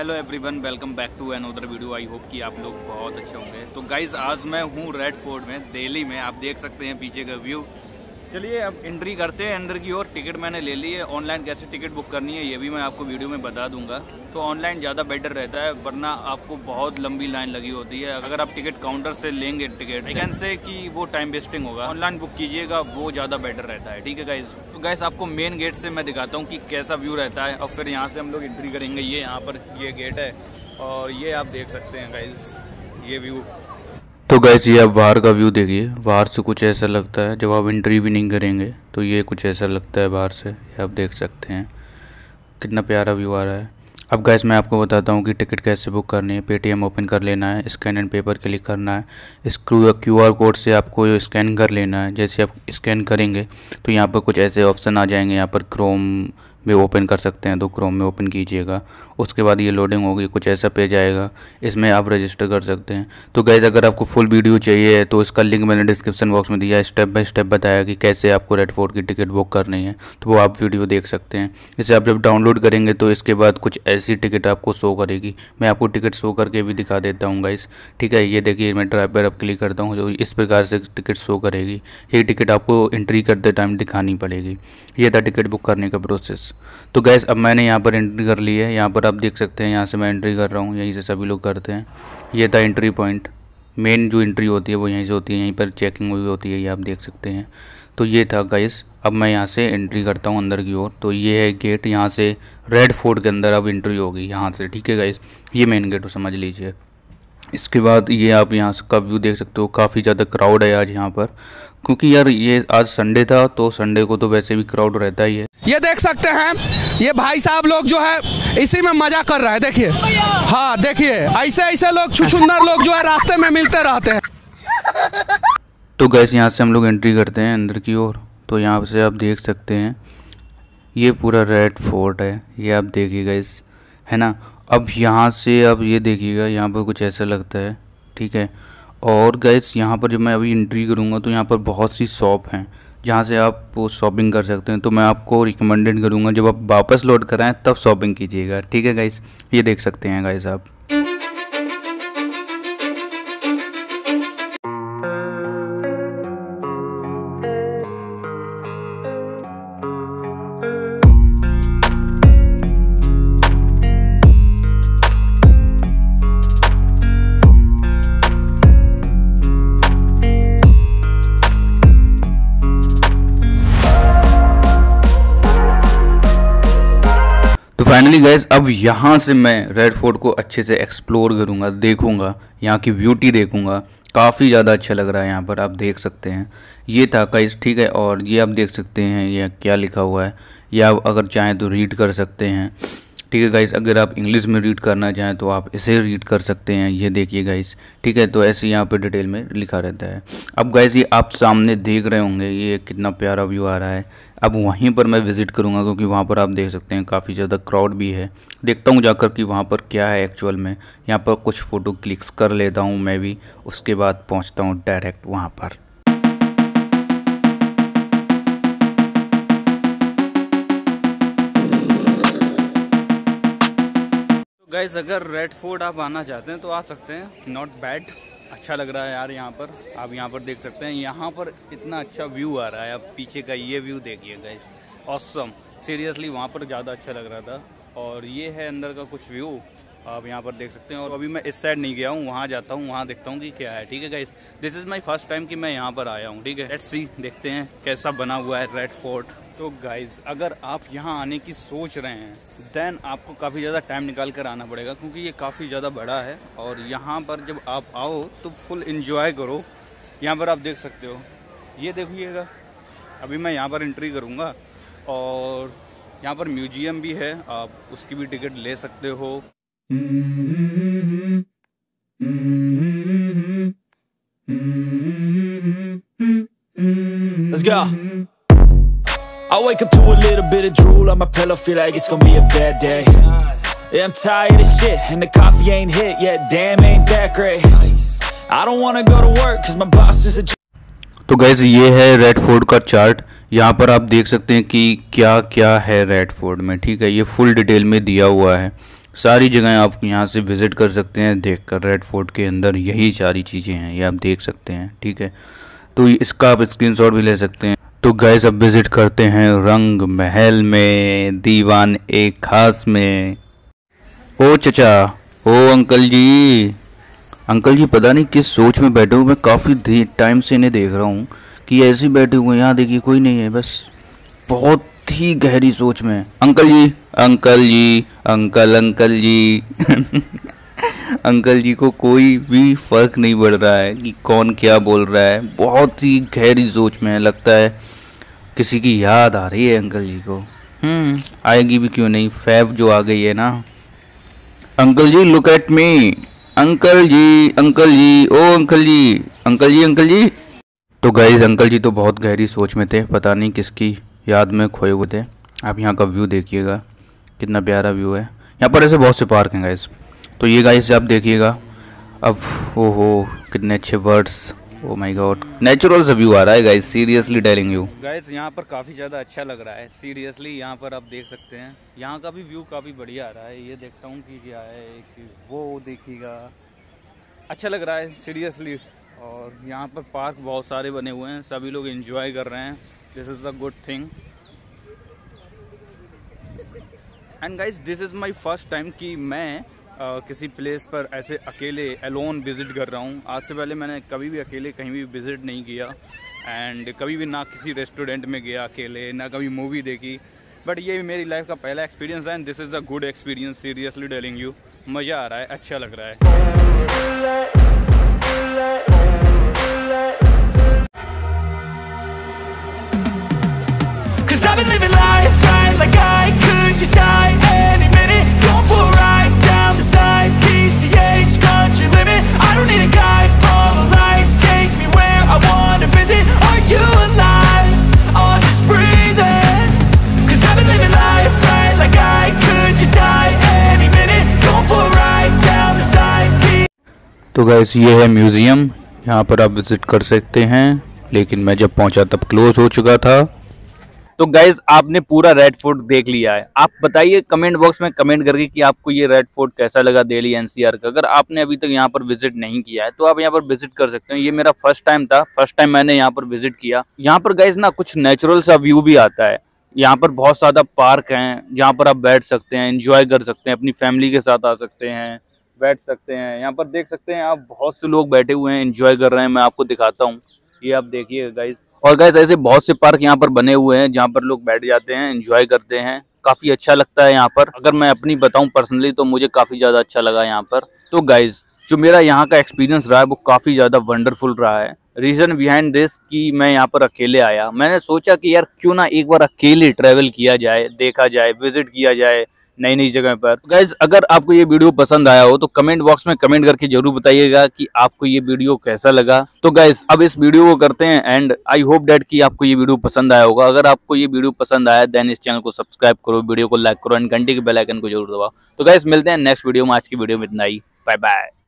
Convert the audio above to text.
Hello everyone welcome back to another video I hope कि आप लोग बहुत अच्छे होंगे तो गाइज आज मैं हूँ रेड फोर्ट में दिल्ली में आप देख सकते हैं पीछे का व्यू चलिए अब एंट्री करते हैं अंदर की ओर टिकट मैंने ले ली है ऑनलाइन कैसे टिकट बुक करनी है ये भी मैं आपको वीडियो में बता दूंगा तो ऑनलाइन ज़्यादा बेटर रहता है वरना आपको बहुत लंबी लाइन लगी होती है अगर आप टिकट काउंटर से लेंगे टिकट कैन से कि वो टाइम वेस्टिंग होगा ऑनलाइन बुक कीजिएगा वो ज़्यादा बेटर रहता है ठीक है गाइज तो आपको मेन गेट से मैं दिखाता हूँ कि कैसा व्यू रहता है और फिर यहाँ से हम लोग एंट्री करेंगे ये यहाँ पर ये गेट है और ये आप देख सकते हैं गाइज ये व्यू तो गैस ये आप बाहर का व्यू देखिए बाहर से कुछ ऐसा लगता है जब आप एंट्री भी नहीं करेंगे तो ये कुछ ऐसा लगता है बाहर से ये आप देख सकते हैं कितना प्यारा व्यू आ रहा है अब गैस मैं आपको बताता हूँ कि टिकट कैसे बुक करनी है पेटीएम ओपन कर लेना है स्कैन एंड पेपर क्लिक करना है इस क्यू आर कोड से आपको स्कैन कर लेना है जैसे आप स्कैन करेंगे तो यहाँ पर कुछ ऐसे ऑप्शन आ जाएंगे यहाँ पर क्रोम भी ओपन कर सकते हैं तो क्रोम में ओपन कीजिएगा उसके बाद ये लोडिंग होगी कुछ ऐसा पेज आएगा इसमें आप रजिस्टर कर सकते हैं तो गैज़ अगर आपको फुल वीडियो चाहिए तो इसका लिंक मैंने डिस्क्रिप्शन बॉक्स में दिया है स्टेप बाय स्टेप बताया कि कैसे आपको रेड फोर्ट की टिकट बुक करनी है तो वो आप वीडियो देख सकते हैं इसे आप जब डाउनलोड करेंगे तो इसके बाद कुछ ऐसी टिकट आपको शो करेगी मैं आपको टिकट शो करके भी दिखा देता हूँ गाइस ठीक है ये देखिए मैं ड्राइव पर अब क्लिक करता हूँ जो इस प्रकार से टिकट शो करेगी ये टिकट आपको एंट्री करते टाइम दिखानी पड़ेगी ये था टिकट बुक करने का प्रोसेस तो गैस अब मैंने यहाँ पर एंट्री कर ली है यहाँ पर आप देख सकते हैं यहाँ से मैं एंट्री कर रहा हूँ यहीं से सभी लोग करते हैं ये था एंट्री पॉइंट मेन जो एंट्री होती है वो यहीं से होती है यहीं पर चेकिंग हुई होती है ये आप देख सकते हैं तो ये था गैस अब मैं यहाँ से एंट्री करता हूँ अंदर की ओर तो ये है गेट यहाँ से रेड फोर्ट के अंदर अब एंट्री होगी यहाँ से ठीक है गैस ये मेन गेट समझ लीजिए इसके बाद ये आप यहाँ का व्यू देख सकते हो काफ़ी ज़्यादा क्राउड है आज यहाँ पर क्योंकि यार ये आज संडे था तो संडे को तो वैसे भी क्राउड रहता ही है ये देख सकते हैं ये भाई साहब लोग जो है इसी में मजा कर रहा है देखिए हाँ देखिए ऐसे ऐसे लोग छुछुंदर लोग जो है रास्ते में मिलते रहते हैं तो गैस यहाँ से हम लोग एंट्री करते हैं अंदर की ओर तो यहाँ से आप देख सकते हैं ये पूरा रेड फोर्ट है ये आप देखिए गैस है ना अब यहाँ से अब ये देखिएगा यहाँ पर कुछ ऐसा लगता है ठीक है और गैस यहाँ पर जब मैं अभी इंट्री करूँगा तो यहाँ पर बहुत सी शॉप हैं जहाँ से आप शॉपिंग कर सकते हैं तो मैं आपको रिकमेंडेड करूँगा जब आप वापस लोड कराएँ तब शॉपिंग कीजिएगा ठीक है गाइस ये देख सकते हैं गाइस आप तो फाइनली गैस अब यहाँ से मैं रेड फोर्ट को अच्छे से एक्सप्लोर करूँगा देखूँगा यहाँ की ब्यूटी देखूँगा काफ़ी ज़्यादा अच्छा लग रहा है यहाँ पर आप देख सकते हैं ये था कैस ठीक है और ये आप देख सकते हैं यह क्या लिखा हुआ है या आप अगर चाहें तो रीड कर सकते हैं ठीक है गाइस अगर आप इंग्लिश में रीड करना चाहें तो आप इसे रीड कर सकते हैं ये देखिए गाइस ठीक है तो ऐसे यहाँ पे डिटेल में लिखा रहता है अब गाइस ये आप सामने देख रहे होंगे ये कितना प्यारा व्यू आ रहा है अब वहीं पर मैं विज़िट करूँगा क्योंकि वहाँ पर आप देख सकते हैं काफ़ी ज़्यादा क्राउड भी है देखता हूँ जाकर कि वहाँ पर क्या है एक्चुअल में यहाँ पर कुछ फ़ोटो क्लिक्स कर लेता हूँ मैं भी उसके बाद पहुँचता हूँ डायरेक्ट वहाँ पर गाइज अगर रेड फोर्ट आप आना चाहते हैं तो आ सकते हैं नॉट बैड अच्छा लग रहा है यार यहाँ पर आप यहाँ पर देख सकते हैं यहाँ पर इतना अच्छा व्यू आ रहा है आप पीछे का ये व्यू देखिए गाइज ऑसम सीरियसली वहाँ पर ज़्यादा अच्छा लग रहा था और ये है अंदर का कुछ व्यू आप यहाँ पर देख सकते हैं और अभी मैं इस साइड नहीं गया हूँ वहाँ जाता हूँ वहाँ देखता हूँ कि क्या है ठीक है guys this is my first time कि मैं यहाँ पर आया हूँ ठीक है एट सी देखते हैं कैसा बना हुआ है रेड फोर्ट तो गाइज अगर आप यहाँ आने की सोच रहे हैं देन आपको काफ़ी ज़्यादा टाइम निकाल कर आना पड़ेगा क्योंकि ये काफ़ी ज़्यादा बड़ा है और यहाँ पर जब आप आओ तो फुल इन्जॉय करो यहाँ पर आप देख सकते हो ये देखिएगा अभी मैं यहाँ पर एंट्री करूँगा और यहाँ पर म्यूजियम भी है आप उसकी भी टिकट ले सकते हो Let's go. I wake up to a little bit of drool on my pillow Feel like it's gonna be a bad day Yeah, I'm tired of shit And the coffee ain't hit yet Damn, ain't that great I don't wanna go to work Cause my boss is a तो guys ये है red Ford का chart यहाँ पर आप देख सकते हैं कि क्या क्या है रेड फोर्ड में ठीक है ये फुल डिटेल में दिया हुआ है सारी जगह आप यहाँ से विज़िट कर सकते हैं देख कर रेड फोर्ट के अंदर यही सारी चीज़ें हैं ये आप देख सकते हैं ठीक है तो इसका आप स्क्रीनशॉट भी ले सकते हैं तो गैस अब विज़िट करते हैं रंग महल में दीवान एक खास में ओ चचा ओ अंकल जी अंकल जी पता नहीं किस सोच में बैठे हुए मैं काफ़ी टाइम से इन्हें देख रहा हूँ कि ऐसे बैठे हुए यहाँ देखिए कोई नहीं है बस बहुत ही गहरी सोच में uncle ji uncle ji uncle uncle ji uncle ji को कोई भी फ़र्क नहीं पड़ रहा है कि कौन क्या बोल रहा है बहुत ही गहरी सोच में है लगता है किसी की याद आ रही है अंकल जी को हम्म, आएगी भी क्यों नहीं फैब जो आ गई है ना uncle ji look at me uncle ji uncle ji ओ uncle ji uncle ji uncle ji तो गाइज अंकल जी तो बहुत गहरी सोच में थे पता नहीं किसकी याद में खोए हुए थे आप यहाँ का व्यू देखिएगा कितना प्यारा व्यू है यहाँ पर ऐसे बहुत से पार्क हैं गाइज़ तो ये गाइस आप देखिएगा अब ओ हो कितने अच्छे words oh my god natural सा व्यू आ रहा है guys seriously telling you guys यहाँ पर काफ़ी ज़्यादा अच्छा लग रहा है सीरियसली यहाँ पर आप देख सकते हैं यहाँ का भी व्यू काफ़ी बढ़िया आ रहा है ये देखता हूँ कि क्या है कि वो देखिएगा अच्छा लग रहा है सीरियसली और यहाँ पर पार्क बहुत सारे बने हुए हैं सभी लोग इन्जॉय कर रहे हैं this is a good thing and guys this is my first time कि मैं आ, किसी प्लेस पर ऐसे अकेले एलोन विज़िट कर रहा हूँ आज से पहले मैंने कभी भी अकेले कहीं भी विज़िट नहीं किया एंड कभी भी ना किसी रेस्टोरेंट में गया अकेले ना कभी मूवी देखी बट ये मेरी लाइफ का पहला एक्सपीरियंस है and this is a good experience seriously telling you मज़ा आ रहा है अच्छा लग रहा है तो गैस ये है म्यूज़ियम यहाँ पर आप विज़िट कर सकते हैं लेकिन मैं जब पहुँचा तब क्लोज हो चुका था तो गाइज आपने पूरा रेड फोर्ट देख लिया है आप बताइए कमेंट बॉक्स में कमेंट करके कि आपको ये रेड फोर्ट कैसा लगा दिल्ली एनसीआर का अगर आपने अभी तक यहाँ पर विजिट नहीं किया है तो आप यहाँ पर विजिट कर सकते हैं ये मेरा फर्स्ट टाइम था फर्स्ट टाइम मैंने यहाँ पर विजिट किया यहाँ पर गाइज ना कुछ नेचुरल सा व्यू भी आता है यहाँ पर बहुत ज़्यादा पार्क हैं जहाँ पर आप बैठ सकते हैं इंजॉय कर सकते हैं अपनी फैमिली के साथ आ सकते हैं बैठ सकते हैं यहाँ पर देख सकते हैं आप बहुत से लोग बैठे हुए हैं इंजॉय कर रहे हैं मैं आपको दिखाता हूँ ये आप देखिए गाइस और गाइस ऐसे बहुत से पार्क यहाँ पर बने हुए हैं जहाँ पर लोग बैठ जाते हैं इंजॉय करते हैं काफ़ी अच्छा लगता है यहाँ पर अगर मैं अपनी बताऊँ पर्सनली तो मुझे काफ़ी ज़्यादा अच्छा लगा यहाँ पर तो गाइज़ जो मेरा यहाँ का एक्सपीरियंस रहा है वो काफ़ी ज़्यादा वंडरफुल रहा है रीज़न बिहाइंड दिस कि मैं यहाँ पर अकेले आया मैंने सोचा कि यार क्यों ना एक बार अकेले ट्रेवल किया जाए देखा जाए विजिट किया जाए नई नई जगह पर गाइज अगर आपको ये वीडियो पसंद आया हो तो कमेंट बॉक्स में कमेंट करके जरूर बताइएगा कि आपको ये वीडियो कैसा लगा तो गाइज अब इस वीडियो को करते हैं एंड आई होप डेट कि आपको ये वीडियो पसंद आया होगा अगर आपको ये वीडियो पसंद आया देन इस चैनल को सब्सक्राइब करो वीडियो को लाइक करो एंड घंटे के बेलाइकन को जरूर दबाओ तो गाइज मिलते हैं नेक्स्ट वीडियो में आज की वीडियो में इतना ही बाय बाय